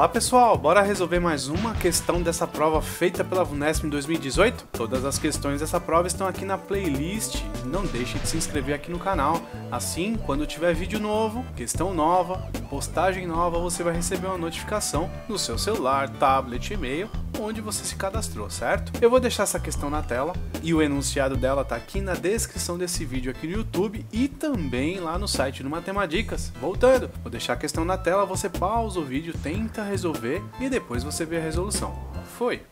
Olá pessoal, bora resolver mais uma questão dessa prova feita pela VUNESP em 2018? Todas as questões dessa prova estão aqui na playlist, não deixe de se inscrever aqui no canal, assim quando tiver vídeo novo, questão nova, postagem nova, você vai receber uma notificação no seu celular, tablet, e-mail onde você se cadastrou, certo? Eu vou deixar essa questão na tela e o enunciado dela tá aqui na descrição desse vídeo aqui no YouTube e também lá no site do Matemadicas. Voltando, vou deixar a questão na tela, você pausa o vídeo, tenta resolver e depois você vê a resolução. Foi!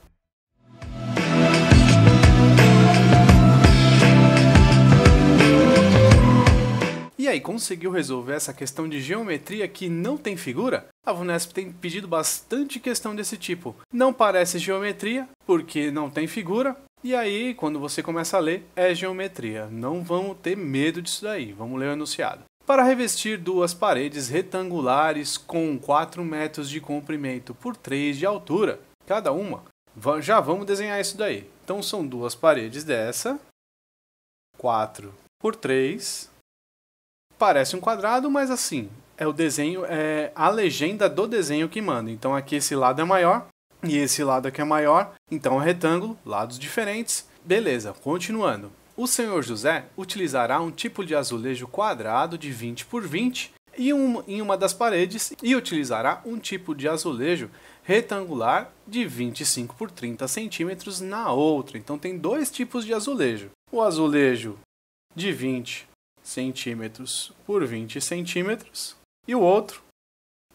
E aí, conseguiu resolver essa questão de geometria que não tem figura? A VUNESP tem pedido bastante questão desse tipo. Não parece geometria, porque não tem figura, e aí, quando você começa a ler, é geometria. Não vamos ter medo disso daí, vamos ler o enunciado. Para revestir duas paredes retangulares com 4 metros de comprimento por 3 de altura, cada uma, já vamos desenhar isso daí. Então são duas paredes dessa, 4 por 3, Parece um quadrado, mas assim, é o desenho, é a legenda do desenho que manda. Então aqui esse lado é maior e esse lado aqui é maior, então é um retângulo, lados diferentes. Beleza, continuando. O senhor José utilizará um tipo de azulejo quadrado de 20 por 20 em, um, em uma das paredes e utilizará um tipo de azulejo retangular de 25 por 30 centímetros na outra. Então tem dois tipos de azulejo. O azulejo de 20 centímetros por 20 centímetros e o outro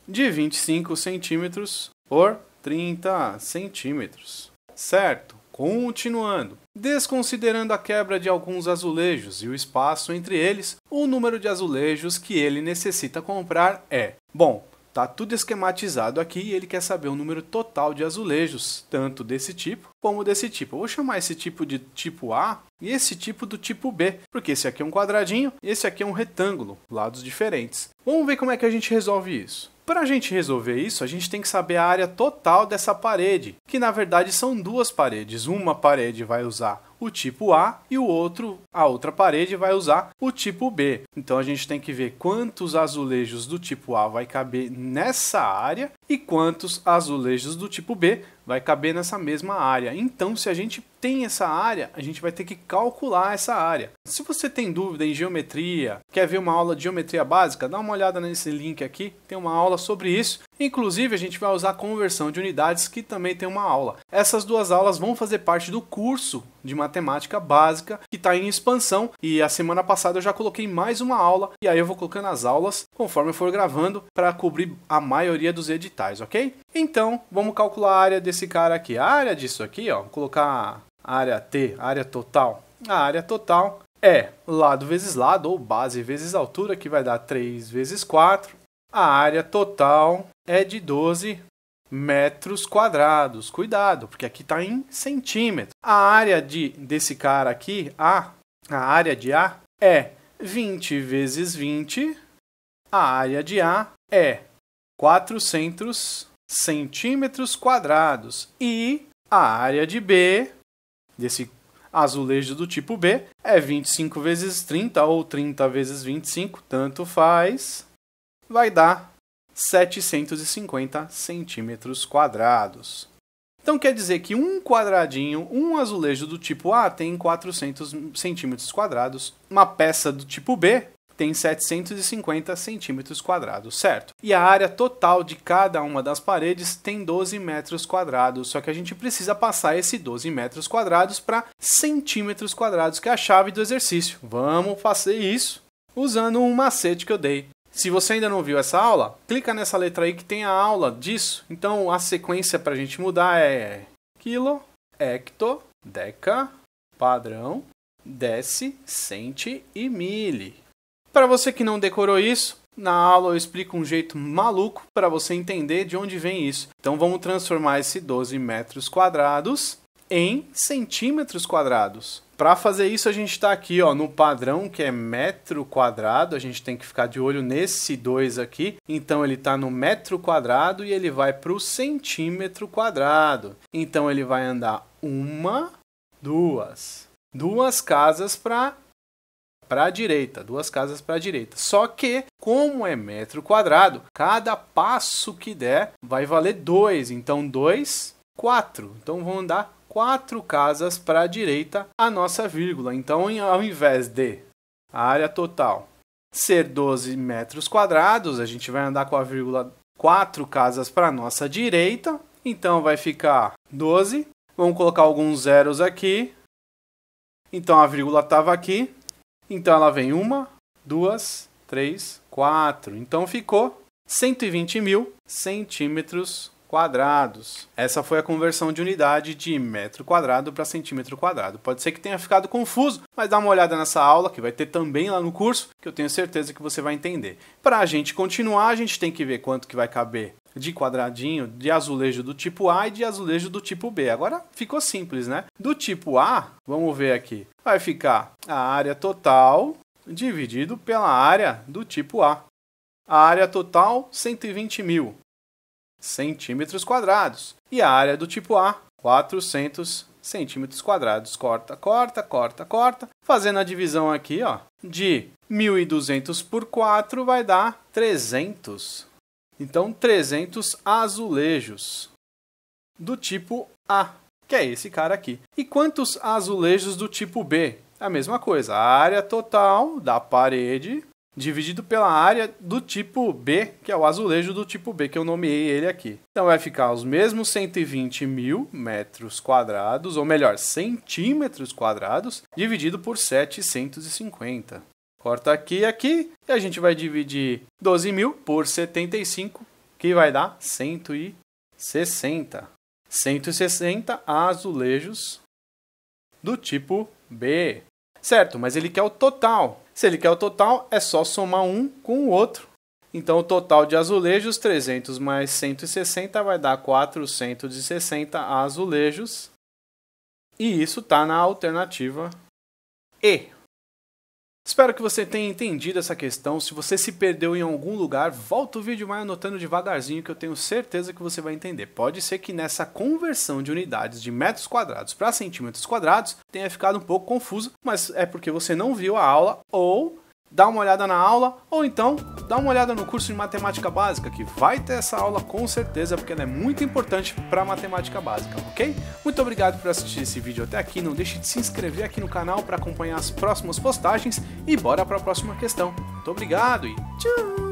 de 25 centímetros por 30 centímetros. Certo, continuando. Desconsiderando a quebra de alguns azulejos e o espaço entre eles, o número de azulejos que ele necessita comprar é. Bom, Tá tudo esquematizado aqui e ele quer saber o número total de azulejos, tanto desse tipo como desse tipo. Eu vou chamar esse tipo de tipo A e esse tipo do tipo B, porque esse aqui é um quadradinho e esse aqui é um retângulo, lados diferentes. Vamos ver como é que a gente resolve isso. Para a gente resolver isso, a gente tem que saber a área total dessa parede, que na verdade são duas paredes. Uma parede vai usar o tipo A e o outro, a outra parede vai usar o tipo B. Então a gente tem que ver quantos azulejos do tipo A vai caber nessa área e quantos azulejos do tipo B vai caber nessa mesma área. Então, se a gente tem essa área, a gente vai ter que calcular essa área. Se você tem dúvida em geometria, quer ver uma aula de geometria básica, dá uma olhada nesse link aqui, tem uma aula sobre isso. Inclusive, a gente vai usar conversão de unidades, que também tem uma aula. Essas duas aulas vão fazer parte do curso de matemática básica, que está em expansão, e a semana passada eu já coloquei mais uma aula, e aí eu vou colocando as aulas conforme eu for gravando, para cobrir a maioria dos editais, ok? Então, vamos calcular a área desse cara aqui. A área disso aqui, ó, vou colocar a área T, a área total. A área total é lado vezes lado, ou base vezes altura, que vai dar 3 vezes 4. A área total é de 12 metros quadrados. Cuidado, porque aqui está em centímetros. A área de, desse cara aqui, A, a área de A é 20 vezes 20. A área de A é 400 centímetros quadrados. E a área de B, desse azulejo do tipo B, é 25 vezes 30 ou 30 vezes 25, tanto faz, vai dar 750 centímetros quadrados. Então quer dizer que um quadradinho, um azulejo do tipo A tem 400 centímetros quadrados, uma peça do tipo B tem 750 centímetros quadrados, certo? E a área total de cada uma das paredes tem 12 metros quadrados, só que a gente precisa passar esse 12 metros quadrados para centímetros quadrados, que é a chave do exercício. Vamos fazer isso usando um macete que eu dei se você ainda não viu essa aula, clica nessa letra aí que tem a aula disso. Então a sequência para a gente mudar é quilo, hecto, deca, padrão, desce, cente e mili. Para você que não decorou isso, na aula eu explico um jeito maluco para você entender de onde vem isso. Então vamos transformar esse 12 metros quadrados em centímetros quadrados. Para fazer isso, a gente está aqui ó, no padrão que é metro quadrado, a gente tem que ficar de olho nesse 2 aqui. Então ele está no metro quadrado e ele vai para o centímetro quadrado. Então ele vai andar uma, duas, duas casas para para a direita, duas casas para a direita. Só que, como é metro quadrado, cada passo que der vai valer 2. Então, 2, 4. Então, vão andar quatro casas para a direita a nossa vírgula. Então, ao invés de a área total ser 12 metros quadrados, a gente vai andar com a vírgula quatro casas para a nossa direita. Então, vai ficar 12. Vamos colocar alguns zeros aqui. Então, a vírgula estava aqui. Então, ela vem uma, duas, três, quatro. Então, ficou 120 mil centímetros quadrados. Essa foi a conversão de unidade de metro quadrado para centímetro quadrado. Pode ser que tenha ficado confuso, mas dá uma olhada nessa aula que vai ter também lá no curso, que eu tenho certeza que você vai entender. Para a gente continuar, a gente tem que ver quanto que vai caber de quadradinho, de azulejo do tipo A e de azulejo do tipo B. Agora ficou simples, né? Do tipo A, vamos ver aqui, vai ficar a área total dividido pela área do tipo A. A área total, 120 mil centímetros quadrados. E a área do tipo A, 400 centímetros quadrados. Corta, corta, corta, corta. Fazendo a divisão aqui, ó, de 1.200 por 4 vai dar 300. Então, 300 azulejos do tipo A, que é esse cara aqui. E quantos azulejos do tipo B? A mesma coisa, a área total da parede dividido pela área do tipo B, que é o azulejo do tipo B, que eu nomeei ele aqui. Então vai ficar os mesmos 120 mil metros quadrados, ou melhor, centímetros quadrados, dividido por 750. Corta aqui e aqui, e a gente vai dividir 12 mil por 75, que vai dar 160. 160 azulejos do tipo B. Certo, mas ele quer o total, se ele quer o total, é só somar um com o outro. Então o total de azulejos, 300 mais 160 vai dar 460 azulejos. E isso está na alternativa E. Espero que você tenha entendido essa questão. Se você se perdeu em algum lugar, volta o vídeo mais anotando devagarzinho que eu tenho certeza que você vai entender. Pode ser que nessa conversão de unidades de metros quadrados para centímetros quadrados tenha ficado um pouco confuso, mas é porque você não viu a aula ou dá uma olhada na aula ou então dá uma olhada no curso de matemática básica, que vai ter essa aula com certeza, porque ela é muito importante para matemática básica, ok? Muito obrigado por assistir esse vídeo até aqui, não deixe de se inscrever aqui no canal para acompanhar as próximas postagens e bora para a próxima questão. Muito obrigado e tchau!